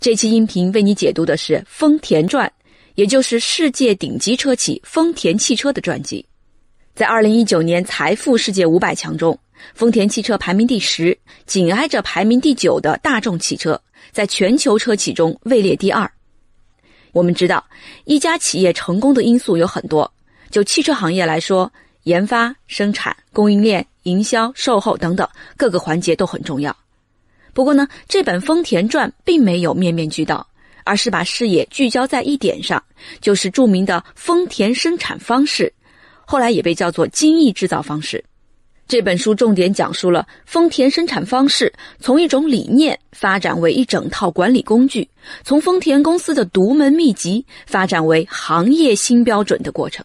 这期音频为你解读的是丰田传，也就是世界顶级车企丰田汽车的传记。在二零一九年财富世界五百强中，丰田汽车排名第十，紧挨着排名第九的大众汽车，在全球车企中位列第二。我们知道，一家企业成功的因素有很多，就汽车行业来说，研发、生产、供应链、营销、售后等等各个环节都很重要。不过呢，这本丰田传并没有面面俱到，而是把视野聚焦在一点上，就是著名的丰田生产方式，后来也被叫做精益制造方式。这本书重点讲述了丰田生产方式从一种理念发展为一整套管理工具，从丰田公司的独门秘籍发展为行业新标准的过程。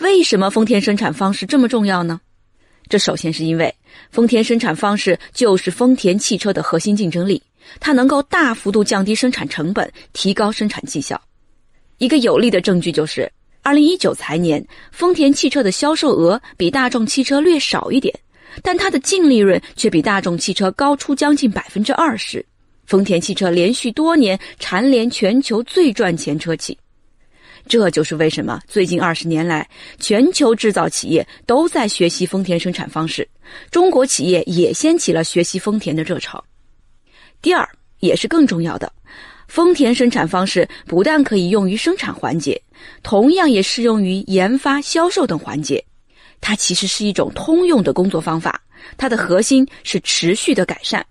为什么丰田生产方式这么重要呢？这首先是因为丰田生产方式就是丰田汽车的核心竞争力，它能够大幅度降低生产成本，提高生产绩效。一个有力的证据就是，二零一九财年，丰田汽车的销售额比大众汽车略少一点，但它的净利润却比大众汽车高出将近百分之二十。丰田汽车连续多年蝉联全球最赚钱车企。这就是为什么最近二十年来，全球制造企业都在学习丰田生产方式，中国企业也掀起了学习丰田的热潮。第二，也是更重要的，丰田生产方式不但可以用于生产环节，同样也适用于研发、销售等环节。它其实是一种通用的工作方法，它的核心是持续的改善。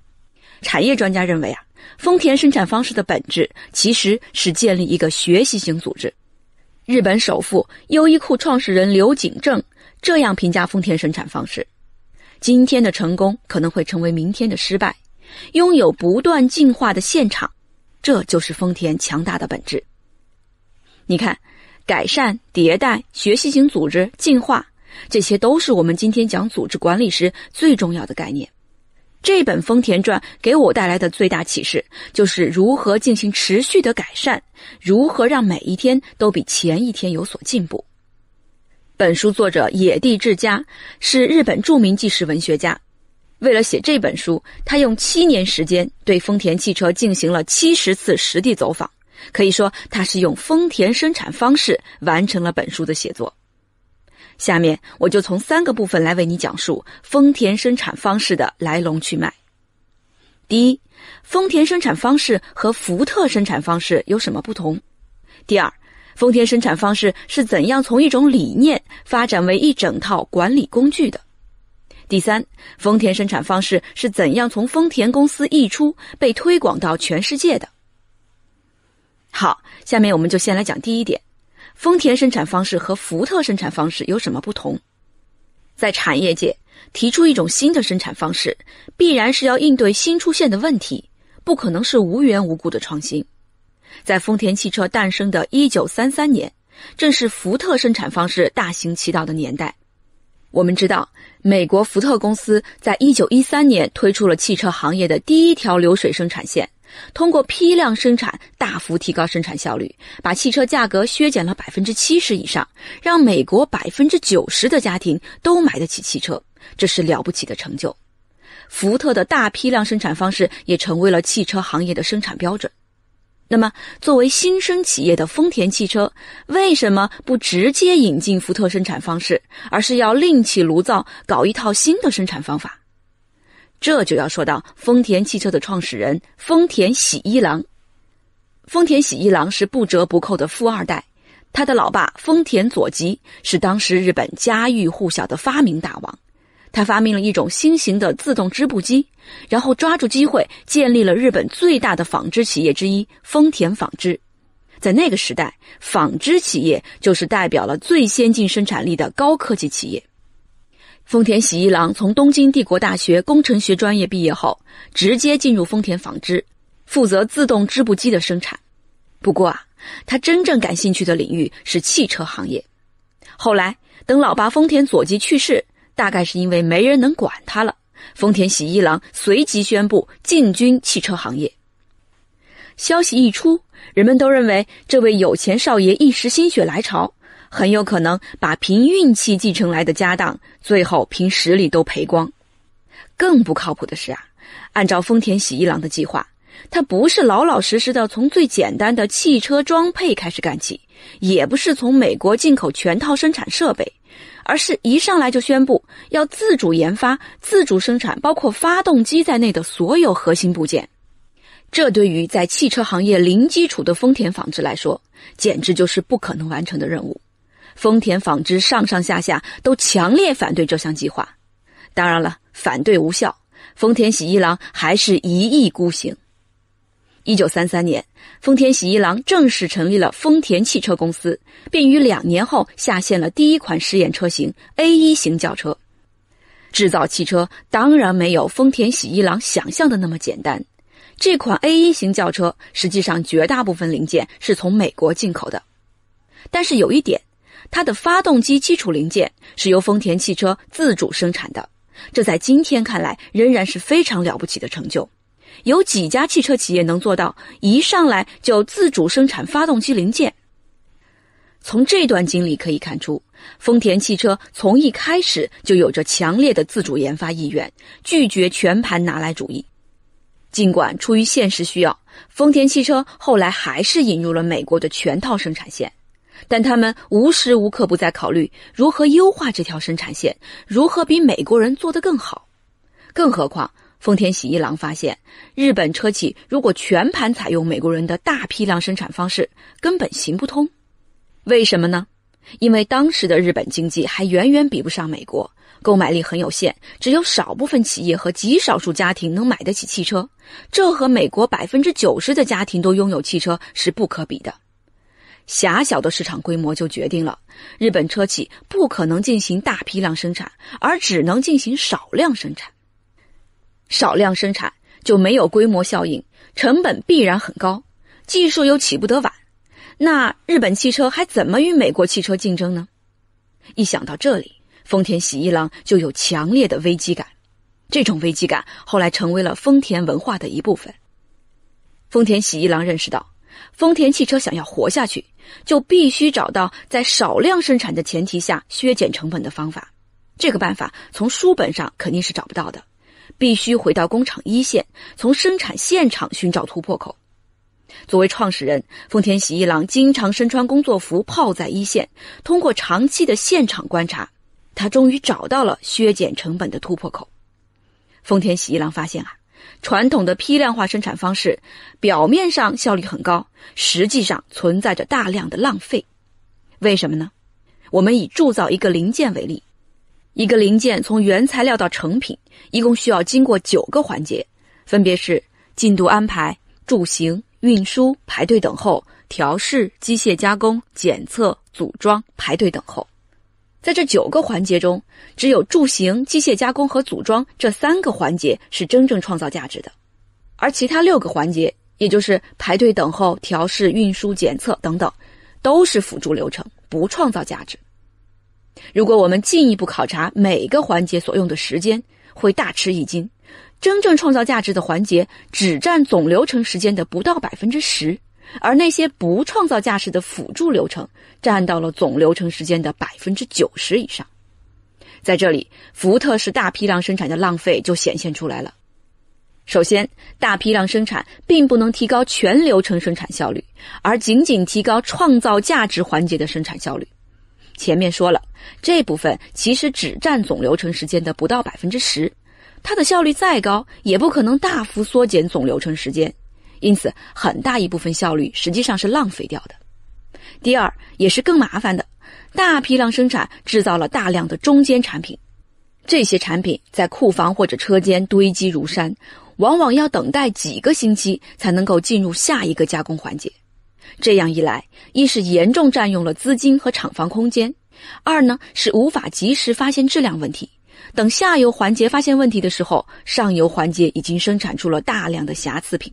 产业专家认为啊，丰田生产方式的本质其实是建立一个学习型组织。日本首富、优衣库创始人刘景正这样评价丰田生产方式：“今天的成功可能会成为明天的失败，拥有不断进化的现场，这就是丰田强大的本质。”你看，改善、迭代、学习型组织、进化，这些都是我们今天讲组织管理时最重要的概念。这本《丰田传》给我带来的最大启示，就是如何进行持续的改善，如何让每一天都比前一天有所进步。本书作者野地智家是日本著名纪实文学家，为了写这本书，他用七年时间对丰田汽车进行了七十次实地走访，可以说他是用丰田生产方式完成了本书的写作。下面我就从三个部分来为你讲述丰田生产方式的来龙去脉。第一，丰田生产方式和福特生产方式有什么不同？第二，丰田生产方式是怎样从一种理念发展为一整套管理工具的？第三，丰田生产方式是怎样从丰田公司溢出，被推广到全世界的？好，下面我们就先来讲第一点。丰田生产方式和福特生产方式有什么不同？在产业界提出一种新的生产方式，必然是要应对新出现的问题，不可能是无缘无故的创新。在丰田汽车诞生的1933年，正是福特生产方式大行其道的年代。我们知道，美国福特公司在1913年推出了汽车行业的第一条流水生产线。通过批量生产，大幅提高生产效率，把汽车价格削减了百分之七十以上，让美国百分之九十的家庭都买得起汽车，这是了不起的成就。福特的大批量生产方式也成为了汽车行业的生产标准。那么，作为新生企业的丰田汽车，为什么不直接引进福特生产方式，而是要另起炉灶，搞一套新的生产方法？这就要说到丰田汽车的创始人丰田喜一郎。丰田喜一郎是不折不扣的富二代，他的老爸丰田佐吉是当时日本家喻户晓的发明大王，他发明了一种新型的自动织布机，然后抓住机会建立了日本最大的纺织企业之一丰田纺织。在那个时代，纺织企业就是代表了最先进生产力的高科技企业。丰田喜一郎从东京帝国大学工程学专业毕业后，直接进入丰田纺织，负责自动织布机的生产。不过啊，他真正感兴趣的领域是汽车行业。后来，等老爸丰田佐吉去世，大概是因为没人能管他了，丰田喜一郎随即宣布进军汽车行业。消息一出，人们都认为这位有钱少爷一时心血来潮。很有可能把凭运气继承来的家当，最后凭实力都赔光。更不靠谱的是啊，按照丰田喜一郎的计划，他不是老老实实的从最简单的汽车装配开始干起，也不是从美国进口全套生产设备，而是一上来就宣布要自主研发、自主生产包括发动机在内的所有核心部件。这对于在汽车行业零基础的丰田纺织来说，简直就是不可能完成的任务。丰田纺织上上下下都强烈反对这项计划，当然了，反对无效。丰田喜一郎还是一意孤行。一九三三年，丰田喜一郎正式成立了丰田汽车公司，并于两年后下线了第一款试验车型 A 一型轿车。制造汽车当然没有丰田喜一郎想象的那么简单。这款 A 一型轿车实际上绝大部分零件是从美国进口的，但是有一点。它的发动机基础零件是由丰田汽车自主生产的，这在今天看来仍然是非常了不起的成就。有几家汽车企业能做到一上来就自主生产发动机零件？从这段经历可以看出，丰田汽车从一开始就有着强烈的自主研发意愿，拒绝全盘拿来主义。尽管出于现实需要，丰田汽车后来还是引入了美国的全套生产线。但他们无时无刻不在考虑如何优化这条生产线，如何比美国人做得更好。更何况，丰田喜一郎发现，日本车企如果全盘采用美国人的大批量生产方式，根本行不通。为什么呢？因为当时的日本经济还远远比不上美国，购买力很有限，只有少部分企业和极少数家庭能买得起汽车。这和美国百分之九十的家庭都拥有汽车是不可比的。狭小的市场规模就决定了，日本车企不可能进行大批量生产，而只能进行少量生产。少量生产就没有规模效应，成本必然很高，技术又起不得晚，那日本汽车还怎么与美国汽车竞争呢？一想到这里，丰田喜一郎就有强烈的危机感，这种危机感后来成为了丰田文化的一部分。丰田喜一郎认识到。丰田汽车想要活下去，就必须找到在少量生产的前提下削减成本的方法。这个办法从书本上肯定是找不到的，必须回到工厂一线，从生产现场寻找突破口。作为创始人，丰田喜一郎经常身穿工作服泡在一线，通过长期的现场观察，他终于找到了削减成本的突破口。丰田喜一郎发现啊。传统的批量化生产方式，表面上效率很高，实际上存在着大量的浪费。为什么呢？我们以铸造一个零件为例，一个零件从原材料到成品，一共需要经过九个环节，分别是进度安排、铸型、运输、排队等候、调试、机械加工、检测、组装、排队等候。在这九个环节中，只有铸型、机械加工和组装这三个环节是真正创造价值的，而其他六个环节，也就是排队等候、调试、运输、检测等等，都是辅助流程，不创造价值。如果我们进一步考察每个环节所用的时间，会大吃一惊，真正创造价值的环节只占总流程时间的不到百分之十。而那些不创造价值的辅助流程，占到了总流程时间的百分之九十以上。在这里，福特是大批量生产的浪费就显现出来了。首先，大批量生产并不能提高全流程生产效率，而仅仅提高创造价值环节的生产效率。前面说了，这部分其实只占总流程时间的不到百分之十，它的效率再高，也不可能大幅缩减总流程时间。因此，很大一部分效率实际上是浪费掉的。第二，也是更麻烦的，大批量生产制造了大量的中间产品，这些产品在库房或者车间堆积如山，往往要等待几个星期才能够进入下一个加工环节。这样一来，一是严重占用了资金和厂房空间，二呢是无法及时发现质量问题。等下游环节发现问题的时候，上游环节已经生产出了大量的瑕疵品。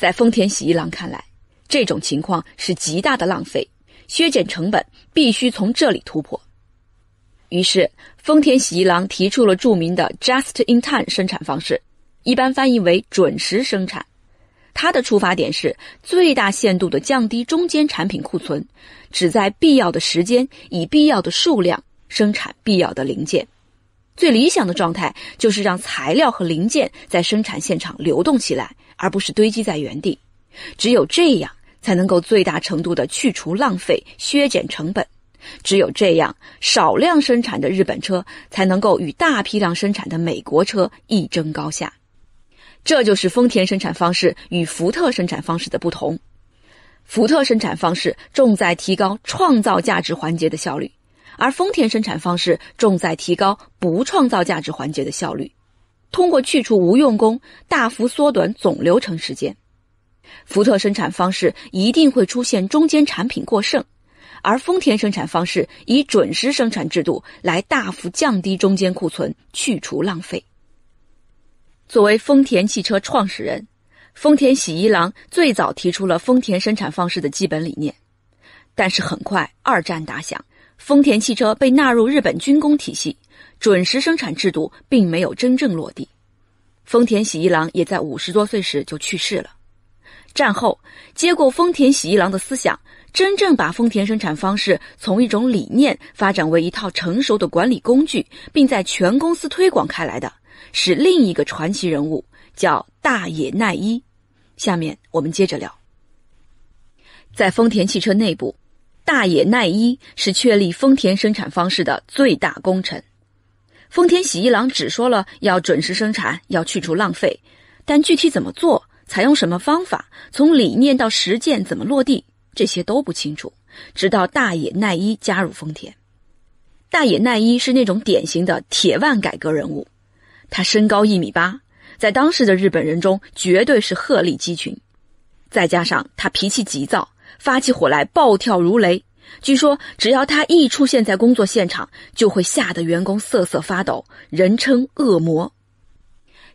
在丰田喜一郎看来，这种情况是极大的浪费。削减成本必须从这里突破。于是，丰田喜一郎提出了著名的 “just in time” 生产方式，一般翻译为“准时生产”。它的出发点是最大限度地降低中间产品库存，只在必要的时间以必要的数量生产必要的零件。最理想的状态就是让材料和零件在生产现场流动起来。而不是堆积在原地，只有这样才能够最大程度的去除浪费、削减成本。只有这样，少量生产的日本车才能够与大批量生产的美国车一争高下。这就是丰田生产方式与福特生产方式的不同。福特生产方式重在提高创造价值环节的效率，而丰田生产方式重在提高不创造价值环节的效率。通过去除无用功，大幅缩短总流程时间。福特生产方式一定会出现中间产品过剩，而丰田生产方式以准时生产制度来大幅降低中间库存，去除浪费。作为丰田汽车创始人，丰田喜一郎最早提出了丰田生产方式的基本理念，但是很快二战打响，丰田汽车被纳入日本军工体系。准时生产制度并没有真正落地。丰田喜一郎也在五十多岁时就去世了。战后，接过丰田喜一郎的思想，真正把丰田生产方式从一种理念发展为一套成熟的管理工具，并在全公司推广开来的是另一个传奇人物，叫大野奈一。下面我们接着聊。在丰田汽车内部，大野奈一是确立丰田生产方式的最大功臣。丰田喜一郎只说了要准时生产，要去除浪费，但具体怎么做，采用什么方法，从理念到实践怎么落地，这些都不清楚。直到大野奈一加入丰田，大野奈一是那种典型的铁腕改革人物，他身高一米八，在当时的日本人中绝对是鹤立鸡群，再加上他脾气急躁，发起火来暴跳如雷。据说，只要他一出现在工作现场，就会吓得员工瑟瑟发抖，人称“恶魔”。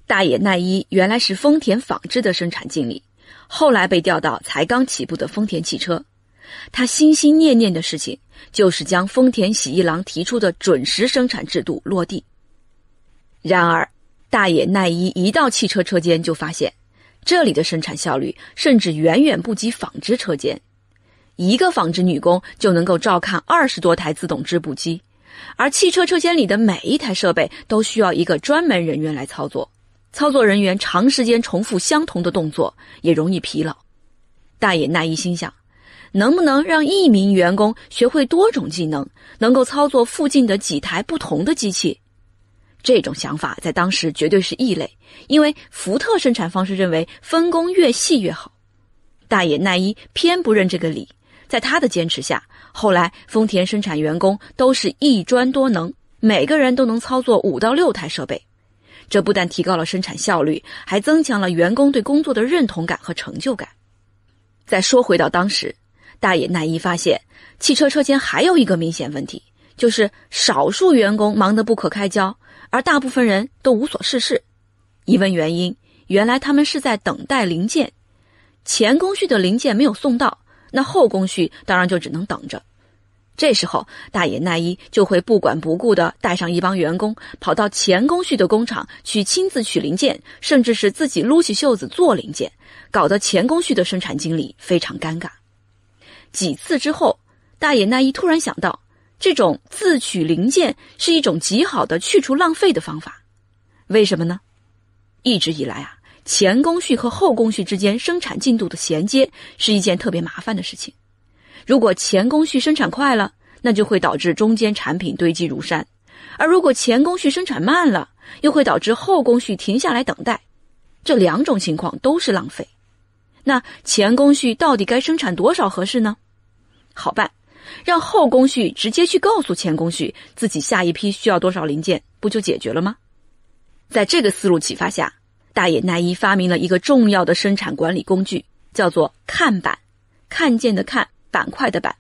大野奈一原来是丰田纺织的生产经理，后来被调到才刚起步的丰田汽车。他心心念念的事情就是将丰田喜一郎提出的准时生产制度落地。然而，大野奈一一到汽车车间就发现，这里的生产效率甚至远远不及纺织车间。一个纺织女工就能够照看二十多台自动织布机，而汽车车间里的每一台设备都需要一个专门人员来操作，操作人员长时间重复相同的动作也容易疲劳。大野奈一心想，能不能让一名员工学会多种技能，能够操作附近的几台不同的机器？这种想法在当时绝对是异类，因为福特生产方式认为分工越细越好，大野奈一偏不认这个理。在他的坚持下，后来丰田生产员工都是一专多能，每个人都能操作五到六台设备。这不但提高了生产效率，还增强了员工对工作的认同感和成就感。再说回到当时，大野奈一发现汽车车间还有一个明显问题，就是少数员工忙得不可开交，而大部分人都无所事事。一问原因，原来他们是在等待零件，前工序的零件没有送到。那后工序当然就只能等着。这时候，大野奈一就会不管不顾的带上一帮员工，跑到前工序的工厂去亲自取零件，甚至是自己撸起袖子做零件，搞得前工序的生产经理非常尴尬。几次之后，大野奈一突然想到，这种自取零件是一种极好的去除浪费的方法。为什么呢？一直以来啊。前工序和后工序之间生产进度的衔接是一件特别麻烦的事情。如果前工序生产快了，那就会导致中间产品堆积如山；而如果前工序生产慢了，又会导致后工序停下来等待。这两种情况都是浪费。那前工序到底该生产多少合适呢？好办，让后工序直接去告诉前工序自己下一批需要多少零件，不就解决了吗？在这个思路启发下。大野奈一发明了一个重要的生产管理工具，叫做看板。看见的看，板块的板。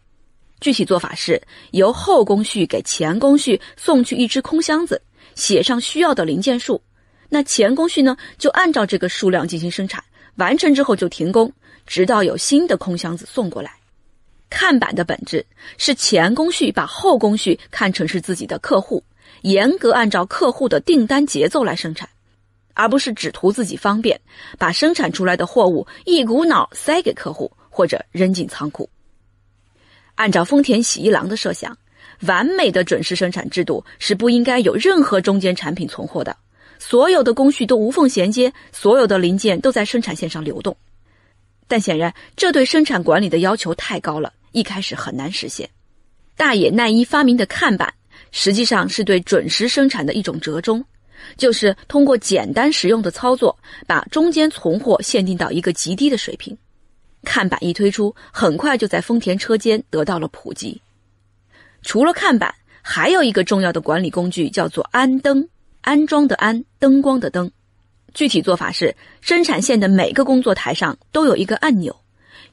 具体做法是由后工序给前工序送去一只空箱子，写上需要的零件数。那前工序呢，就按照这个数量进行生产，完成之后就停工，直到有新的空箱子送过来。看板的本质是前工序把后工序看成是自己的客户，严格按照客户的订单节奏来生产。而不是只图自己方便，把生产出来的货物一股脑塞给客户或者扔进仓库。按照丰田喜一郎的设想，完美的准时生产制度是不应该有任何中间产品存货的，所有的工序都无缝衔接，所有的零件都在生产线上流动。但显然，这对生产管理的要求太高了，一开始很难实现。大野奈一发明的看板，实际上是对准时生产的一种折中。就是通过简单实用的操作，把中间存货限定到一个极低的水平。看板一推出，很快就在丰田车间得到了普及。除了看板，还有一个重要的管理工具叫做安灯，安装的安，灯光的灯。具体做法是，生产线的每个工作台上都有一个按钮，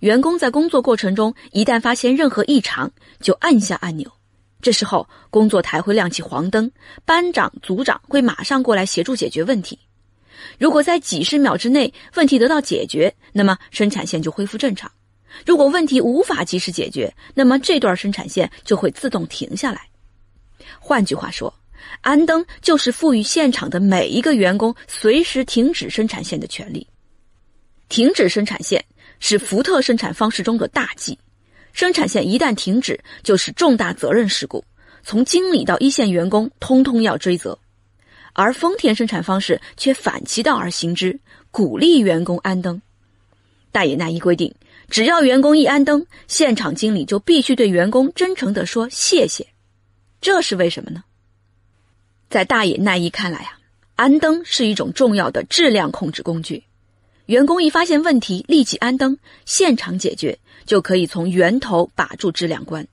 员工在工作过程中一旦发现任何异常，就按下按钮。这时候，工作台会亮起黄灯，班长、组长会马上过来协助解决问题。如果在几十秒之内问题得到解决，那么生产线就恢复正常；如果问题无法及时解决，那么这段生产线就会自动停下来。换句话说，安灯就是赋予现场的每一个员工随时停止生产线的权利。停止生产线是福特生产方式中的大忌。生产线一旦停止，就是重大责任事故，从经理到一线员工通通要追责。而丰田生产方式却反其道而行之，鼓励员工安灯。大野奈一规定，只要员工一安灯，现场经理就必须对员工真诚地说谢谢。这是为什么呢？在大野奈一看来啊，安灯是一种重要的质量控制工具，员工一发现问题立即安灯，现场解决。就可以从源头把住质量关，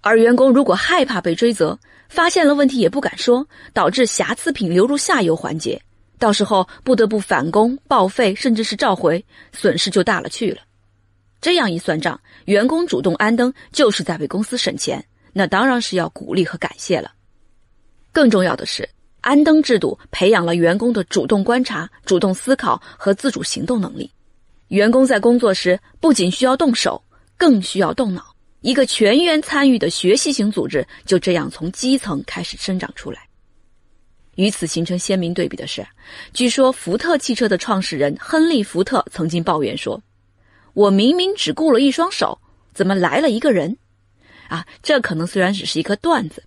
而员工如果害怕被追责，发现了问题也不敢说，导致瑕疵品流入下游环节，到时候不得不返工、报废，甚至是召回，损失就大了去了。这样一算账，员工主动安灯就是在为公司省钱，那当然是要鼓励和感谢了。更重要的是，安灯制度培养了员工的主动观察、主动思考和自主行动能力。员工在工作时不仅需要动手，更需要动脑。一个全员参与的学习型组织就这样从基层开始生长出来。与此形成鲜明对比的是，据说福特汽车的创始人亨利·福特曾经抱怨说：“我明明只雇了一双手，怎么来了一个人？”啊，这可能虽然只是一个段子，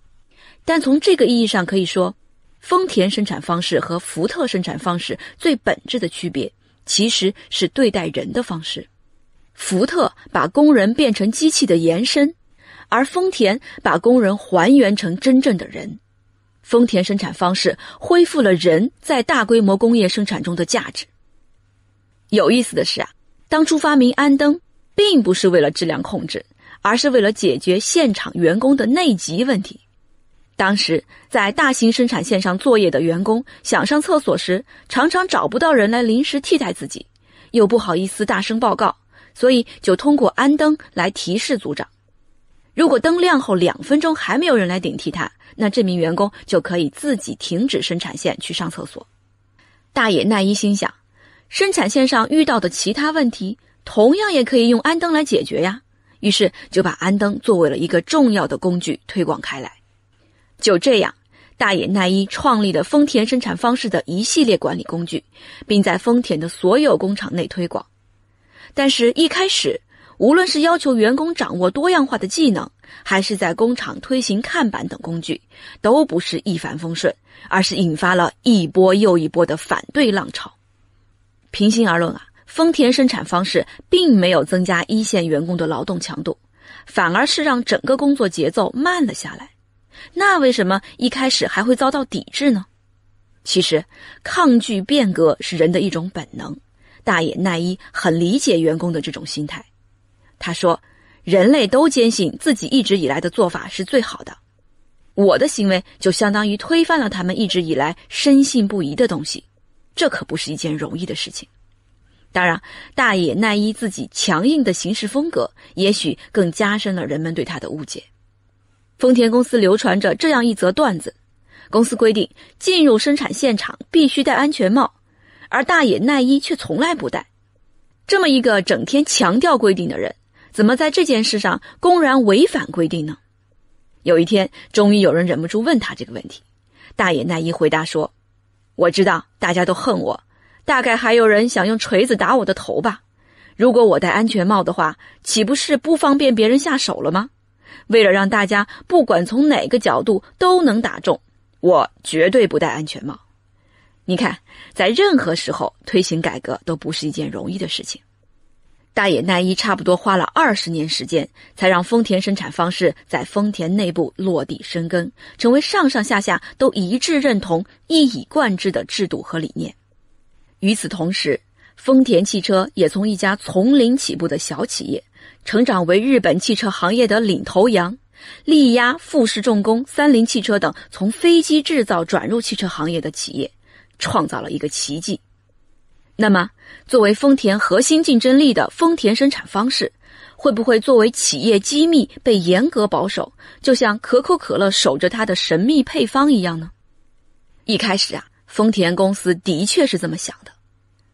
但从这个意义上可以说，丰田生产方式和福特生产方式最本质的区别。其实是对待人的方式。福特把工人变成机器的延伸，而丰田把工人还原成真正的人。丰田生产方式恢复了人在大规模工业生产中的价值。有意思的是啊，当初发明安灯，并不是为了质量控制，而是为了解决现场员工的内急问题。当时在大型生产线上作业的员工想上厕所时，常常找不到人来临时替代自己，又不好意思大声报告，所以就通过安灯来提示组长。如果灯亮后两分钟还没有人来顶替他，那这名员工就可以自己停止生产线去上厕所。大野奈一心想，生产线上遇到的其他问题同样也可以用安灯来解决呀，于是就把安灯作为了一个重要的工具推广开来。就这样，大野奈一创立了丰田生产方式的一系列管理工具，并在丰田的所有工厂内推广。但是，一开始，无论是要求员工掌握多样化的技能，还是在工厂推行看板等工具，都不是一帆风顺，而是引发了一波又一波的反对浪潮。平心而论啊，丰田生产方式并没有增加一线员工的劳动强度，反而是让整个工作节奏慢了下来。那为什么一开始还会遭到抵制呢？其实，抗拒变革是人的一种本能。大野奈依很理解员工的这种心态。他说：“人类都坚信自己一直以来的做法是最好的。我的行为就相当于推翻了他们一直以来深信不疑的东西，这可不是一件容易的事情。当然，大野奈依自己强硬的行事风格，也许更加深了人们对他的误解。”丰田公司流传着这样一则段子：公司规定进入生产现场必须戴安全帽，而大野奈一却从来不戴。这么一个整天强调规定的人，怎么在这件事上公然违反规定呢？有一天，终于有人忍不住问他这个问题。大野奈一回答说：“我知道大家都恨我，大概还有人想用锤子打我的头吧。如果我戴安全帽的话，岂不是不方便别人下手了吗？”为了让大家不管从哪个角度都能打中，我绝对不戴安全帽。你看，在任何时候推行改革都不是一件容易的事情。大野奈一差不多花了二十年时间，才让丰田生产方式在丰田内部落地生根，成为上上下下都一致认同、一以贯之的制度和理念。与此同时，丰田汽车也从一家从零起步的小企业。成长为日本汽车行业的领头羊，力压富士重工、三菱汽车等从飞机制造转入汽车行业的企业，创造了一个奇迹。那么，作为丰田核心竞争力的丰田生产方式，会不会作为企业机密被严格保守，就像可口可乐守着它的神秘配方一样呢？一开始啊，丰田公司的确是这么想的。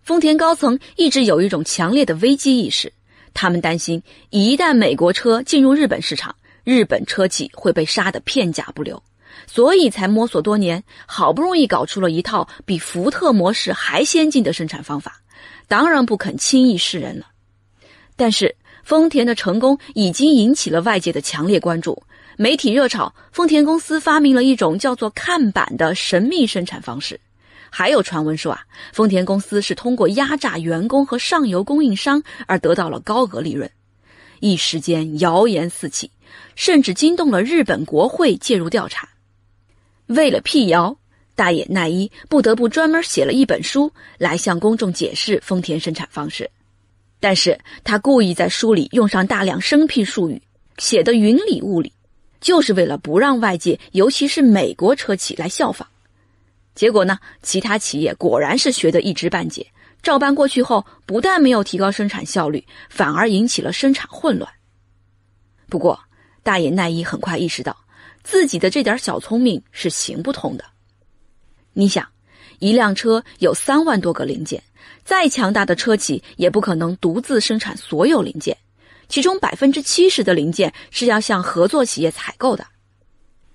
丰田高层一直有一种强烈的危机意识。他们担心，一旦美国车进入日本市场，日本车企会被杀得片甲不留，所以才摸索多年，好不容易搞出了一套比福特模式还先进的生产方法，当然不肯轻易示人了。但是丰田的成功已经引起了外界的强烈关注，媒体热炒丰田公司发明了一种叫做看板的神秘生产方式。还有传闻说啊，丰田公司是通过压榨员工和上游供应商而得到了高额利润，一时间谣言四起，甚至惊动了日本国会介入调查。为了辟谣，大野奈一不得不专门写了一本书来向公众解释丰田生产方式，但是他故意在书里用上大量生僻术语，写得云里雾里，就是为了不让外界，尤其是美国车企来效仿。结果呢？其他企业果然是学得一知半解，照搬过去后，不但没有提高生产效率，反而引起了生产混乱。不过，大野奈一很快意识到，自己的这点小聪明是行不通的。你想，一辆车有三万多个零件，再强大的车企也不可能独自生产所有零件，其中百分之七十的零件是要向合作企业采购的。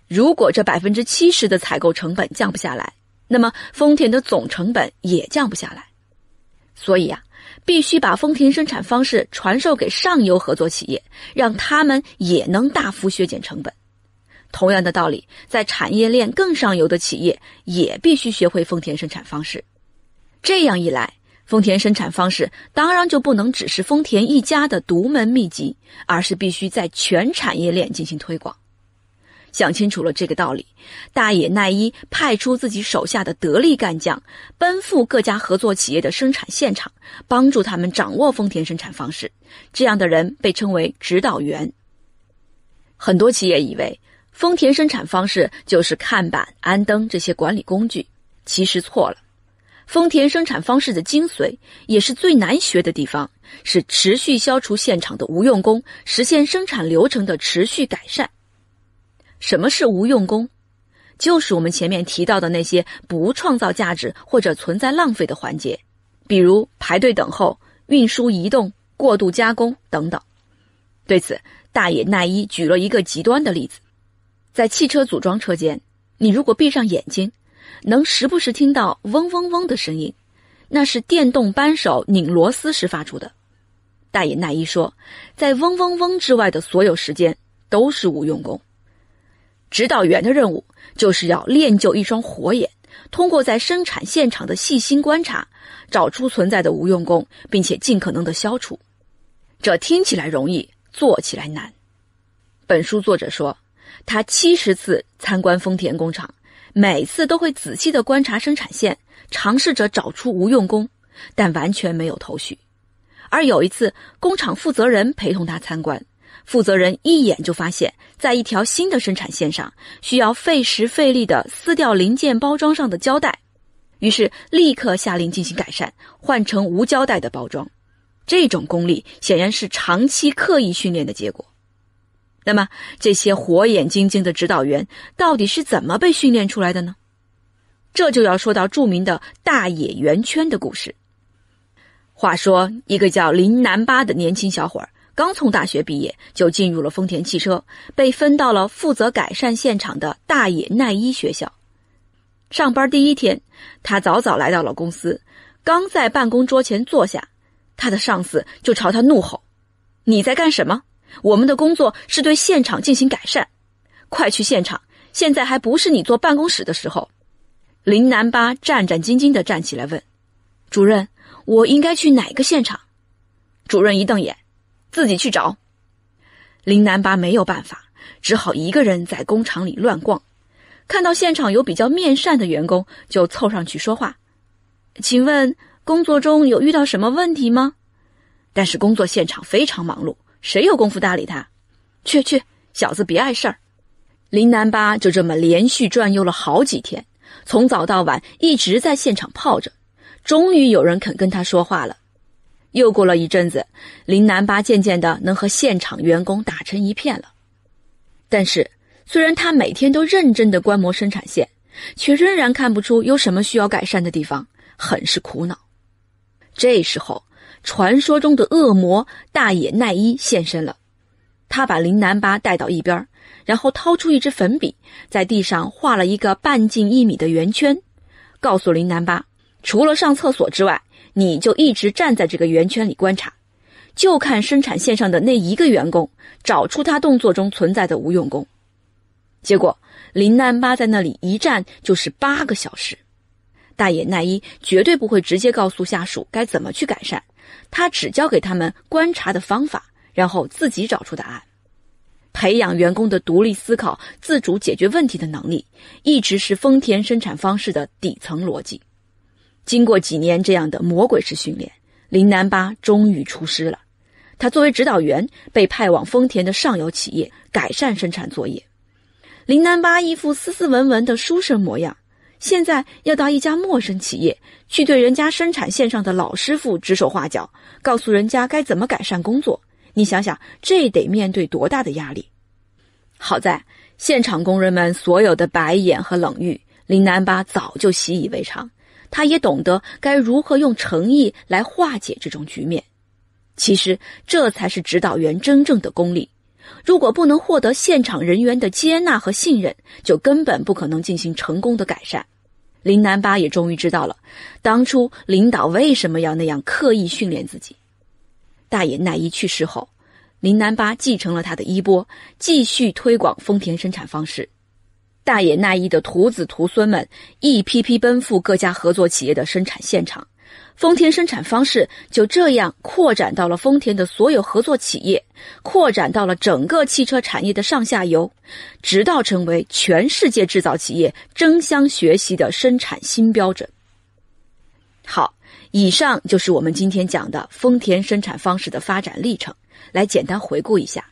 如果这百分之七十的采购成本降不下来，那么丰田的总成本也降不下来，所以呀，必须把丰田生产方式传授给上游合作企业，让他们也能大幅削减成本。同样的道理，在产业链更上游的企业也必须学会丰田生产方式。这样一来，丰田生产方式当然就不能只是丰田一家的独门秘籍，而是必须在全产业链进行推广。想清楚了这个道理，大野耐一派出自己手下的得力干将，奔赴各家合作企业的生产现场，帮助他们掌握丰田生产方式。这样的人被称为指导员。很多企业以为丰田生产方式就是看板、安灯这些管理工具，其实错了。丰田生产方式的精髓，也是最难学的地方，是持续消除现场的无用功，实现生产流程的持续改善。什么是无用功？就是我们前面提到的那些不创造价值或者存在浪费的环节，比如排队等候、运输移动、过度加工等等。对此，大野奈一举了一个极端的例子：在汽车组装车间，你如果闭上眼睛，能时不时听到“嗡嗡嗡”的声音，那是电动扳手拧螺丝时发出的。大野奈一说，在“嗡嗡嗡”之外的所有时间都是无用功。指导员的任务就是要练就一双火眼，通过在生产现场的细心观察，找出存在的无用功，并且尽可能的消除。这听起来容易，做起来难。本书作者说，他七十次参观丰田工厂，每次都会仔细的观察生产线，尝试着找出无用功，但完全没有头绪。而有一次，工厂负责人陪同他参观。负责人一眼就发现，在一条新的生产线上需要费时费力的撕掉零件包装上的胶带，于是立刻下令进行改善，换成无胶带的包装。这种功力显然是长期刻意训练的结果。那么，这些火眼金睛的指导员到底是怎么被训练出来的呢？这就要说到著名的大野圆圈的故事。话说，一个叫林南八的年轻小伙儿。刚从大学毕业，就进入了丰田汽车，被分到了负责改善现场的大野奈一学校。上班第一天，他早早来到了公司，刚在办公桌前坐下，他的上司就朝他怒吼：“你在干什么？我们的工作是对现场进行改善，快去现场！现在还不是你坐办公室的时候。”林南巴战战兢兢的站起来问：“主任，我应该去哪个现场？”主任一瞪眼。自己去找，林南巴没有办法，只好一个人在工厂里乱逛。看到现场有比较面善的员工，就凑上去说话：“请问工作中有遇到什么问题吗？”但是工作现场非常忙碌，谁有功夫搭理他？去去，小子别碍事儿！林南巴就这么连续转悠了好几天，从早到晚一直在现场泡着。终于有人肯跟他说话了。又过了一阵子，林南巴渐渐的能和现场员工打成一片了。但是，虽然他每天都认真的观摩生产线，却仍然看不出有什么需要改善的地方，很是苦恼。这时候，传说中的恶魔大野奈一现身了。他把林南巴带到一边，然后掏出一支粉笔，在地上画了一个半径一米的圆圈，告诉林南巴，除了上厕所之外。你就一直站在这个圆圈里观察，就看生产线上的那一个员工，找出他动作中存在的无用功。结果，林丹巴在那里一站就是八个小时。大野耐一绝对不会直接告诉下属该怎么去改善，他只教给他们观察的方法，然后自己找出答案。培养员工的独立思考、自主解决问题的能力，一直是丰田生产方式的底层逻辑。经过几年这样的魔鬼式训练，林南巴终于出师了。他作为指导员被派往丰田的上游企业改善生产作业。林南巴一副斯斯文文的书生模样，现在要到一家陌生企业去对人家生产线上的老师傅指手画脚，告诉人家该怎么改善工作。你想想，这得面对多大的压力！好在现场工人们所有的白眼和冷遇，林南巴早就习以为常。他也懂得该如何用诚意来化解这种局面，其实这才是指导员真正的功力。如果不能获得现场人员的接纳和信任，就根本不可能进行成功的改善。林南八也终于知道了，当初领导为什么要那样刻意训练自己。大野奈一去世后，林南八继承了他的衣钵，继续推广丰田生产方式。大野奈一的徒子徒孙们一批批奔赴各家合作企业的生产现场，丰田生产方式就这样扩展到了丰田的所有合作企业，扩展到了整个汽车产业的上下游，直到成为全世界制造企业争相学习的生产新标准。好，以上就是我们今天讲的丰田生产方式的发展历程，来简单回顾一下：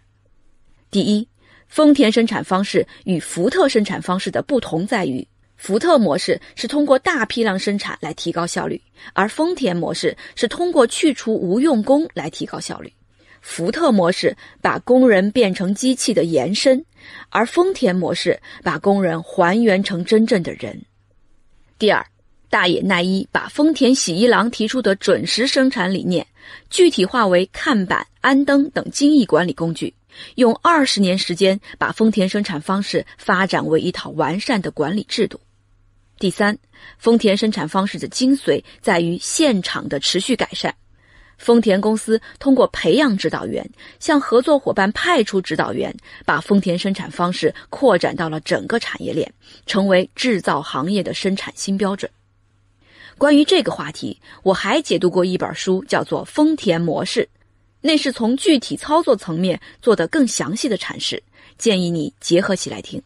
第一。丰田生产方式与福特生产方式的不同在于，福特模式是通过大批量生产来提高效率，而丰田模式是通过去除无用功来提高效率。福特模式把工人变成机器的延伸，而丰田模式把工人还原成真正的人。第二大野奈一把丰田喜一郎提出的准时生产理念具体化为看板、安灯等精益管理工具。用二十年时间，把丰田生产方式发展为一套完善的管理制度。第三，丰田生产方式的精髓在于现场的持续改善。丰田公司通过培养指导员，向合作伙伴派出指导员，把丰田生产方式扩展到了整个产业链，成为制造行业的生产新标准。关于这个话题，我还解读过一本书，叫做《丰田模式》。那是从具体操作层面做的更详细的阐释，建议你结合起来听。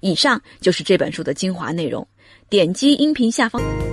以上就是这本书的精华内容，点击音频下方。